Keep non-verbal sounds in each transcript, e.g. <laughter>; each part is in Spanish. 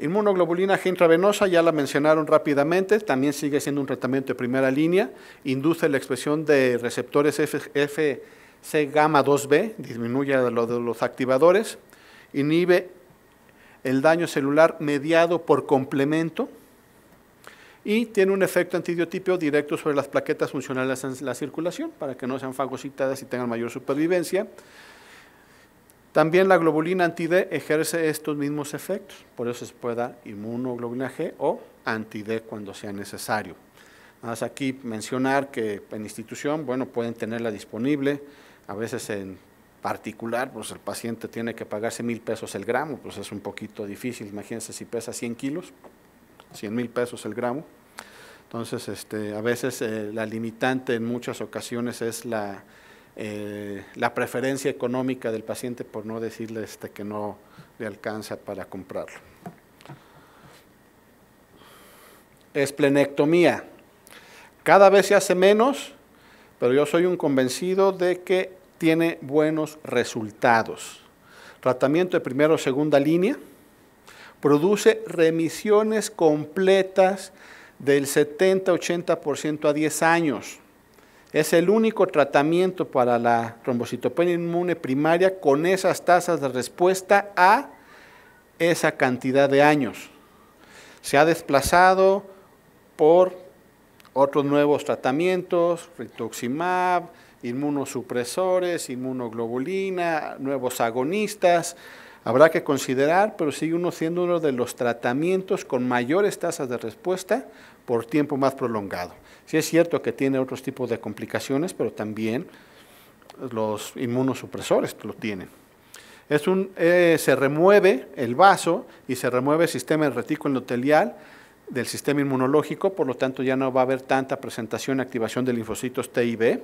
Inmunoglobulina intravenosa, ya la mencionaron rápidamente, también sigue siendo un tratamiento de primera línea, induce la expresión de receptores FC gamma 2B, disminuye los activadores, inhibe el daño celular mediado por complemento y tiene un efecto antidiotipio directo sobre las plaquetas funcionales en la circulación para que no sean fagocitadas y tengan mayor supervivencia. También la globulina anti-D ejerce estos mismos efectos, por eso se puede dar inmunoglobulina G o anti-D cuando sea necesario. Más aquí mencionar que en institución, bueno, pueden tenerla disponible, a veces en particular, pues el paciente tiene que pagarse mil pesos el gramo, pues es un poquito difícil, imagínense si pesa 100 kilos, 100 mil pesos el gramo. Entonces, este, a veces eh, la limitante en muchas ocasiones es la, eh, la preferencia económica del paciente, por no decirle este, que no le alcanza para comprarlo. Esplenectomía. Cada vez se hace menos, pero yo soy un convencido de que tiene buenos resultados. Tratamiento de primera o segunda línea produce remisiones completas del 70-80% a 10 años. Es el único tratamiento para la trombocitopenia inmune primaria con esas tasas de respuesta a esa cantidad de años. Se ha desplazado por otros nuevos tratamientos, rituximab, inmunosupresores, inmunoglobulina, nuevos agonistas. Habrá que considerar, pero sigue uno siendo uno de los tratamientos con mayores tasas de respuesta por tiempo más prolongado. Sí es cierto que tiene otros tipos de complicaciones, pero también los inmunosupresores lo tienen. Es un, eh, se remueve el vaso y se remueve el sistema retículo endotelial del sistema inmunológico, por lo tanto ya no va a haber tanta presentación y activación de linfocitos T y B,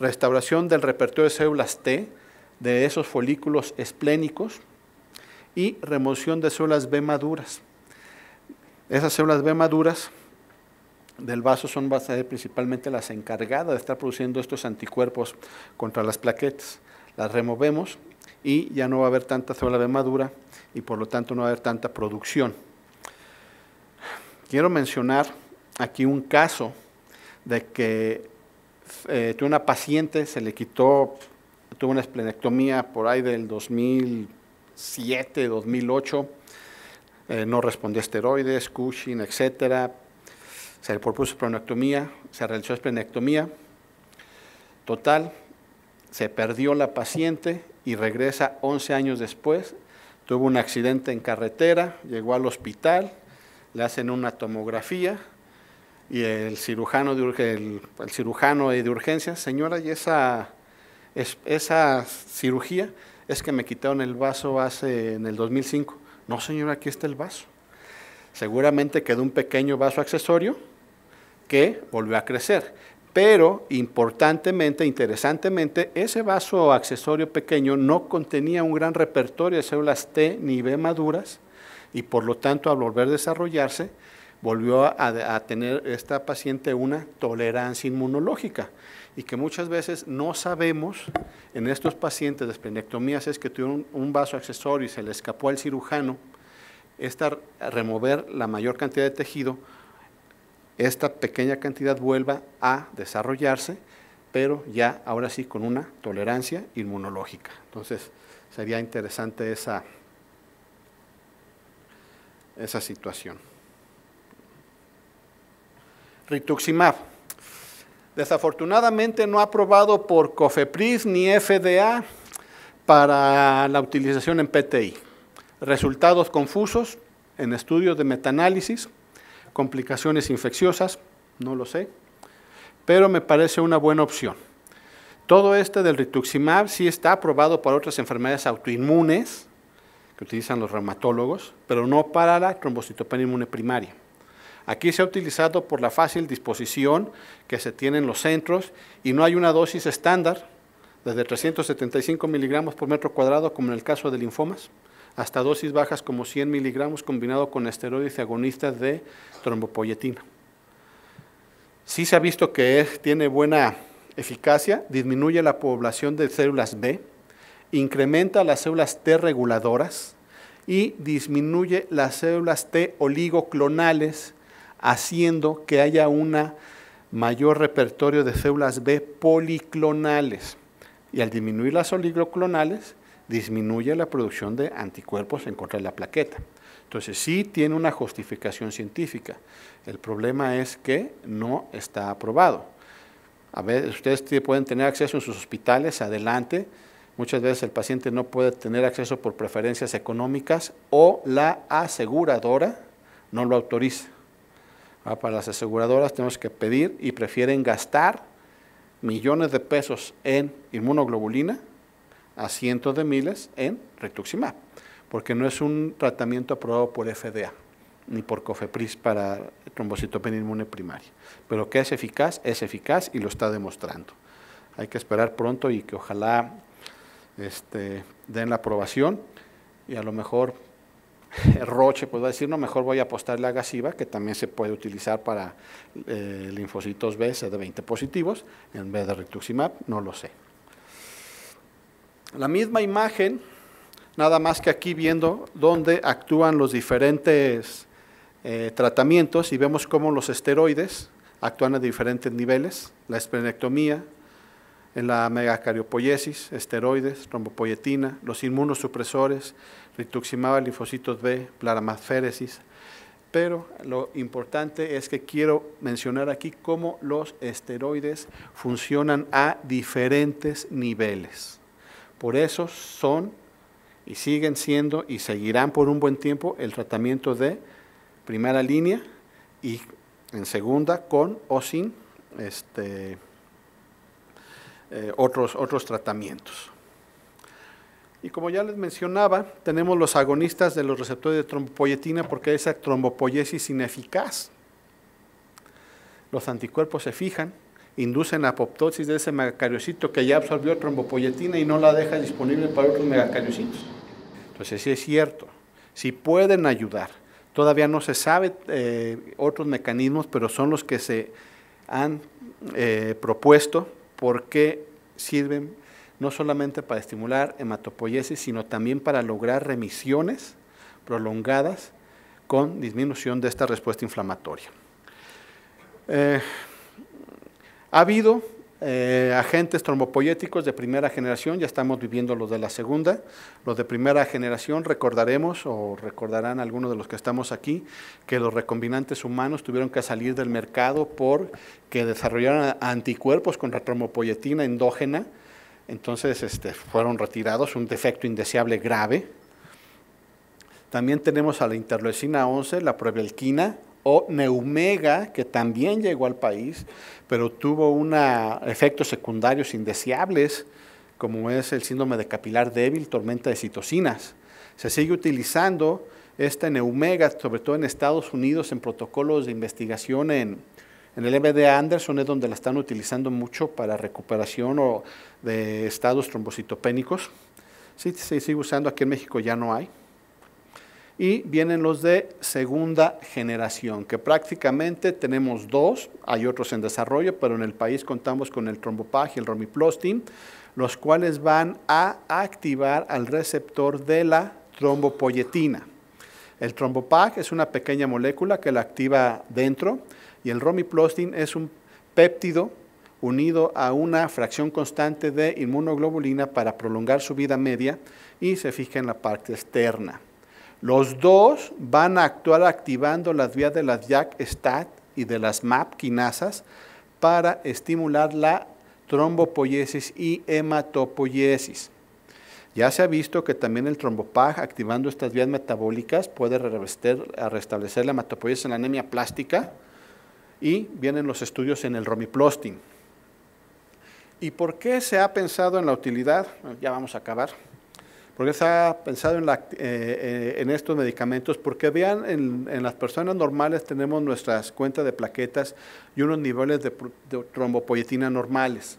restauración del repertorio de células T de esos folículos esplénicos y remoción de células B maduras. Esas células B maduras del vaso son eh, principalmente las encargadas de estar produciendo estos anticuerpos contra las plaquetas. Las removemos y ya no va a haber tanta célula de madura y por lo tanto no va a haber tanta producción. Quiero mencionar aquí un caso de que eh, tuve una paciente, se le quitó, tuvo una esplenectomía por ahí del 2007, 2008, eh, no respondió a esteroides, Cushing, etcétera, se le propuso esplenectomía, se realizó esplenectomía. Total, se perdió la paciente y regresa 11 años después. Tuvo un accidente en carretera, llegó al hospital, le hacen una tomografía y el cirujano de, el, de urgencia, señora, y esa, esa cirugía es que me quitaron el vaso hace en el 2005. No, señora, aquí está el vaso. Seguramente quedó un pequeño vaso accesorio que volvió a crecer. Pero importantemente, interesantemente, ese vaso accesorio pequeño no contenía un gran repertorio de células T ni B maduras y por lo tanto al volver a desarrollarse volvió a, tener esta paciente una tolerancia inmunológica y que muchas veces no sabemos en estos pacientes de esplenectomías es que tuvieron un vaso accesorio y se le escapó al cirujano esta, remover la mayor cantidad de tejido esta pequeña cantidad vuelva a desarrollarse, pero ya ahora sí con una tolerancia inmunológica. Entonces, sería interesante esa, esa situación. Rituximab. Desafortunadamente no aprobado por COFEPRIS ni FDA para la utilización en PTI. Resultados confusos en estudios de metanálisis complicaciones infecciosas, no lo sé, pero me parece una buena opción. Todo este del rituximab sí está aprobado para otras enfermedades autoinmunes que utilizan los reumatólogos, pero no para la trombocitopenia inmune primaria. Aquí se ha utilizado por la fácil disposición que se tiene en los centros y no hay una dosis estándar desde 375 miligramos por metro cuadrado como en el caso de linfomas hasta dosis bajas como 100 miligramos combinado con esteroides agonistas de trombopoyetina. Sí se ha visto que tiene buena eficacia, disminuye la población de células B, incrementa las células T reguladoras y disminuye las células T oligoclonales, haciendo que haya un mayor repertorio de células B policlonales. Y al disminuir las oligoclonales, disminuye la producción de anticuerpos en contra de la plaqueta. Entonces sí tiene una justificación científica. El problema es que no está aprobado. A veces ustedes pueden tener acceso en sus hospitales, adelante. Muchas veces el paciente no puede tener acceso por preferencias económicas o la aseguradora no lo autoriza. Ah, para las aseguradoras tenemos que pedir y prefieren gastar millones de pesos en inmunoglobulina a cientos de miles en rituximab, porque no es un tratamiento aprobado por FDA ni por COFEPRIS para trombocitopenia inmune primaria, pero que es eficaz, es eficaz y lo está demostrando. Hay que esperar pronto y que ojalá este, den la aprobación y a lo mejor <laughs> Roche pueda decir, no, mejor voy a apostar la Gasiva, que también se puede utilizar para eh, linfocitos B, CD20 positivos, en vez de rituximab, no lo sé la misma imagen, nada más que aquí viendo dónde actúan los diferentes eh, tratamientos y vemos cómo los esteroides actúan a diferentes niveles, la esplenectomía, la megacariopoyesis, esteroides, trombopoyetina, los inmunosupresores, rituximab, linfocitos B, plaramasféresis. Pero lo importante es que quiero mencionar aquí cómo los esteroides funcionan a diferentes niveles. Por eso son y siguen siendo y seguirán por un buen tiempo el tratamiento de primera línea y en segunda con o sin este, eh, otros, otros tratamientos. Y como ya les mencionaba, tenemos los agonistas de los receptores de trombopoyetina porque esa trombopoyesis ineficaz. Los anticuerpos se fijan, inducen la apoptosis de ese megacariocito que ya absorbió trombopoyetina y no la deja disponible para otros megacariocitos. Entonces sí es cierto, sí pueden ayudar. Todavía no se sabe eh, otros mecanismos, pero son los que se han eh, propuesto porque sirven no solamente para estimular hematopoiesis, sino también para lograr remisiones prolongadas con disminución de esta respuesta inflamatoria. Eh, ha habido eh, agentes trombopoyéticos de primera generación, ya estamos viviendo los de la segunda. Los de primera generación recordaremos o recordarán algunos de los que estamos aquí que los recombinantes humanos tuvieron que salir del mercado porque desarrollaron anticuerpos contra trombopoyetina endógena. Entonces este, fueron retirados, un defecto indeseable grave. También tenemos a la interleucina 11, la probielquina, o Neumega, que también llegó al país, pero tuvo una, efectos secundarios indeseables, como es el síndrome de capilar débil, tormenta de citocinas. Se sigue utilizando esta Neumega, sobre todo en Estados Unidos, en protocolos de investigación en, en el MD Anderson es donde la están utilizando mucho para recuperación de estados trombocitopénicos. Sí, se sigue usando, aquí en México ya no hay y vienen los de segunda generación, que prácticamente tenemos dos, hay otros en desarrollo, pero en el país contamos con el trombopag y el romiplostin, los cuales van a activar al receptor de la trombopoyetina. El trombopag es una pequeña molécula que la activa dentro y el romiplostin es un péptido unido a una fracción constante de inmunoglobulina para prolongar su vida media y se fija en la parte externa. Los dos van a actuar activando las vías de las JAK-STAT y de las MAP quinasas para estimular la trombopoiesis y hematopoiesis. Ya se ha visto que también el trombopag, activando estas vías metabólicas, puede restablecer la hematopoiesis en la anemia plástica y vienen los estudios en el romiplostin. ¿Y por qué se ha pensado en la utilidad? Ya vamos a acabar porque se ha pensado en, eh, eh, estos medicamentos, porque vean, en, las personas normales tenemos nuestras cuentas de plaquetas y unos niveles de, trombopoyetina normales.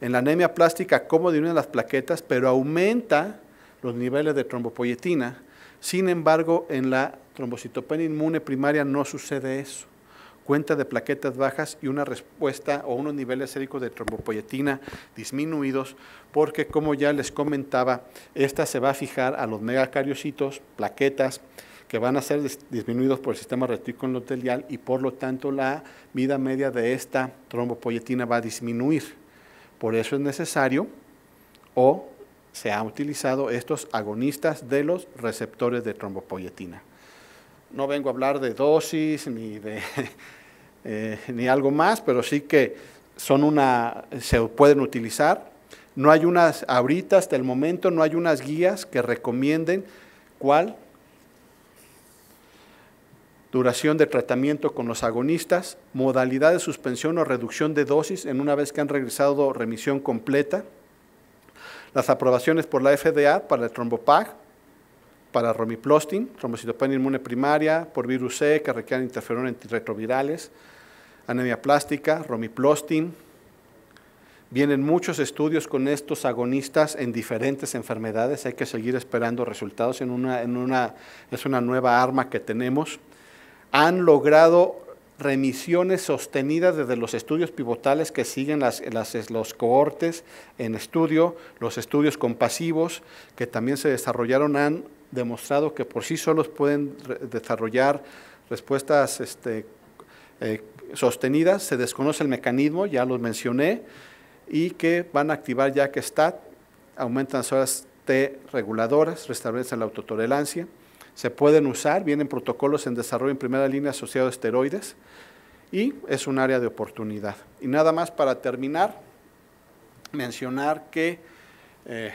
En la anemia plástica, como disminuyen las plaquetas, pero aumenta los niveles de trombopoyetina. Sin embargo, en la trombocitopenia inmune primaria no sucede eso cuenta de plaquetas bajas y una respuesta o unos niveles séricos de trombopoyetina disminuidos, porque como ya les comentaba, esta se va a fijar a los megacariocitos, plaquetas, que van a ser disminuidos por el sistema endotelial y por lo tanto la vida media de esta trombopoyetina va a disminuir. Por eso es necesario o se han utilizado estos agonistas de los receptores de trombopoyetina. No vengo a hablar de dosis ni de <laughs> eh, ni algo más, pero sí que son una se pueden utilizar. No hay unas ahorita hasta el momento no hay unas guías que recomienden cuál duración de tratamiento con los agonistas, modalidad de suspensión o reducción de dosis en una vez que han regresado remisión completa, las aprobaciones por la FDA para el trombopag para romiplostin, trombocitopenia inmune primaria por virus C e que requieren interferón antirretrovirales, anemia plástica, romiplostin. Vienen muchos estudios con estos agonistas en diferentes enfermedades. Hay que seguir esperando resultados. En una, en una, es una nueva arma que tenemos. Han logrado remisiones sostenidas desde los estudios pivotales que siguen las, los cohortes en estudio, los estudios compasivos que también se desarrollaron han demostrado que por sí solos pueden desarrollar respuestas este, eh, sostenidas, se desconoce el mecanismo, ya los mencioné, y que van a activar ya que está, aumentan las horas T reguladoras, restablecen la autotolerancia, se pueden usar, vienen protocolos en desarrollo en primera línea asociados a esteroides, y es un área de oportunidad. Y nada más para terminar, mencionar que eh,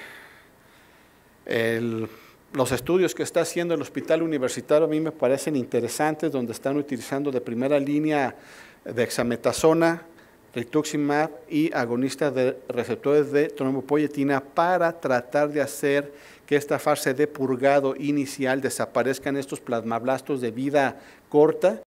el los estudios que está haciendo el hospital universitario a mí me parecen interesantes, donde están utilizando de primera línea de dexametasona, rituximab y agonistas de receptores de trombopoyetina para tratar de hacer que esta fase de purgado inicial desaparezcan estos plasmablastos de vida corta